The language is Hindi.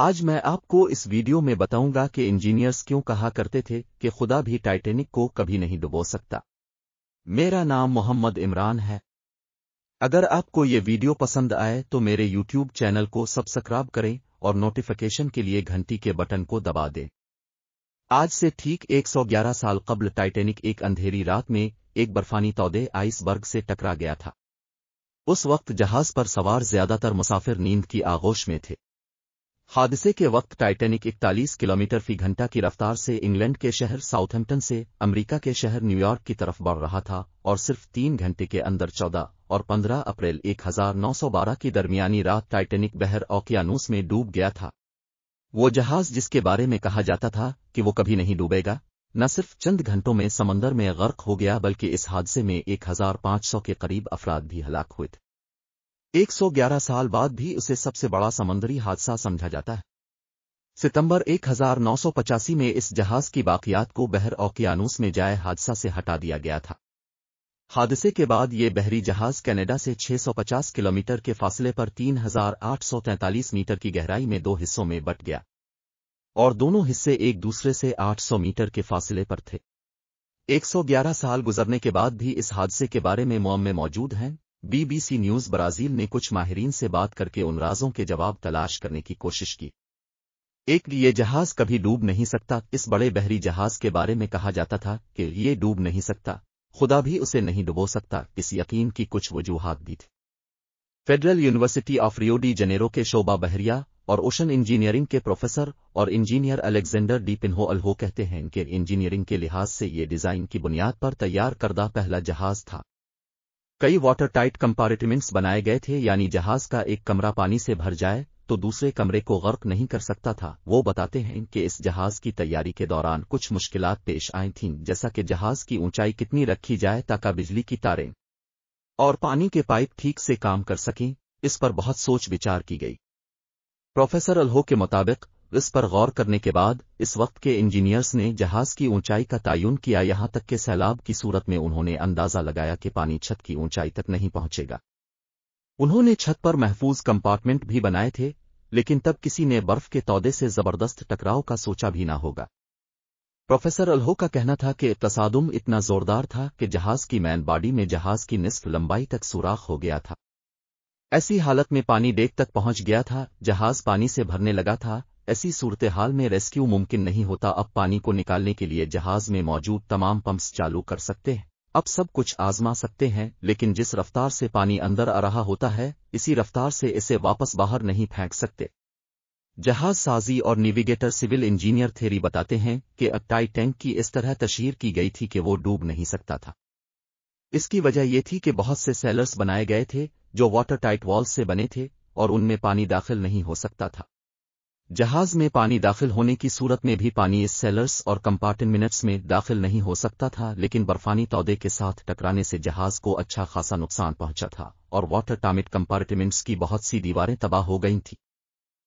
आज मैं आपको इस वीडियो में बताऊंगा कि इंजीनियर्स क्यों कहा करते थे कि खुदा भी टाइटेनिक को कभी नहीं डुबो सकता मेरा नाम मोहम्मद इमरान है अगर आपको ये वीडियो पसंद आए तो मेरे यूट्यूब चैनल को सब्सक्राइब करें और नोटिफिकेशन के लिए घंटी के बटन को दबा दें आज से ठीक 111 साल कबल टाइटेनिक एक अंधेरी रात में एक बर्फानी तोदे आइसबर्ग से टकरा गया था उस वक्त जहाज पर सवार ज्यादातर मुसाफिर नींद की आगोश में थे हादसे के वक्त टाइटैनिक 41 किलोमीटर फी घंटा की रफ्तार से इंग्लैंड के शहर साउथहैम्पटन से अमेरिका के शहर न्यूयॉर्क की तरफ बढ़ रहा था और सिर्फ तीन घंटे के अंदर 14 और 15 अप्रैल 1912 की दरमियानी रात टाइटैनिक बहर ओकियानूस में डूब गया था वो जहाज जिसके बारे में कहा जाता था कि वो कभी नहीं डूबेगा न सिर्फ चंद घंटों में समंदर में गर्क हो गया बल्कि इस हादसे में 1500 के करीब अफराद भी हलाक हुए थे 111 साल बाद भी उसे सबसे बड़ा समंदरी हादसा समझा जाता है सितंबर 1985 में इस जहाज की बाकियात को बहर ओकियानूस में जाए हादसा से हटा दिया गया था हादसे के बाद ये बहरी जहाज कनाडा से 650 किलोमीटर के फासले पर 3,843 मीटर की गहराई में दो हिस्सों में बट गया और दोनों हिस्से एक दूसरे से 800 मीटर के फासले पर थे 111 साल गुजरने के बाद भी इस हादसे के बारे में मुआम में मौजूद हैं बीबीसी न्यूज ब्राजील ने कुछ माहरीन से बात करके उन राजों के जवाब तलाश करने की कोशिश की एक ये जहाज कभी डूब नहीं सकता इस बड़े बहरी जहाज के बारे में कहा जाता था कि ये डूब नहीं सकता खुदा भी उसे नहीं डुबो सकता इस यकीन की कुछ वजूहत भी थी federal university of Rio de Janeiro के शोबा बहरिया और ओशन इंजीनियरिंग के प्रोफेसर और engineer Alexander de Pinho Alho कहते हैं कि इंजीनियरिंग के लिहाज से ये डिजाइन की बुनियाद पर तैयार करदा पहला जहाज था कई वाटर टाइट कंपार्टमेंट्स बनाए गए थे यानी जहाज का एक कमरा पानी से भर जाए तो दूसरे कमरे को गर्क नहीं कर सकता था वो बताते हैं कि इस जहाज की तैयारी के दौरान कुछ मुश्किल पेश आई थीं जैसा कि जहाज की ऊंचाई कितनी रखी जाए ताकि बिजली की तारें और पानी के पाइप ठीक से काम कर सकें इस पर बहुत सोच विचार की गई प्रोफेसर अल्हो के मुताबिक इस पर गौर करने के बाद इस वक्त के इंजीनियर्स ने जहाज की ऊंचाई का तयन किया यहां तक कि सैलाब की सूरत में उन्होंने अंदाजा लगाया कि पानी छत की ऊंचाई तक नहीं पहुंचेगा उन्होंने छत पर महफूज कंपार्टमेंट भी बनाए थे लेकिन तब किसी ने बर्फ के तौदे से जबरदस्त टकराव का सोचा भी ना होगा प्रोफेसर अल्हो का कहना था कि तसादुम इतना जोरदार था कि जहाज की मैन बॉडी में जहाज की निस्फ लंबाई तक सुराख हो गया था ऐसी हालत में पानी डेक तक पहुंच गया था जहाज पानी से भरने लगा था ऐसी सूरतहाल में रेस्क्यू मुमकिन नहीं होता अब पानी को निकालने के लिए जहाज में मौजूद तमाम पंप्स चालू कर सकते हैं अब सब कुछ आजमा सकते हैं लेकिन जिस रफ्तार से पानी अंदर आ रहा होता है इसी रफ्तार से इसे वापस बाहर नहीं फेंक सकते जहाज साजी और नेविगेटर सिविल इंजीनियर थेरी बताते हैं कि अट्टाई टैंक की इस तरह तशहर की गई थी कि वो डूब नहीं सकता था इसकी वजह यह थी कि बहुत से सेलर्स बनाए गए थे जो वाटर टाइट वॉल्स से बने थे और उनमें पानी दाखिल नहीं हो सकता था जहाज में पानी दाखिल होने की सूरत में भी पानी इस सेलर्स और कंपार्टमेंट्स में दाखिल नहीं हो सकता था लेकिन बर्फानी तौदे के साथ टकराने से जहाज को अच्छा खासा नुकसान पहुंचा था और वाटर टामिट कंपार्टमेंट्स की बहुत सी दीवारें तबाह हो गई थीं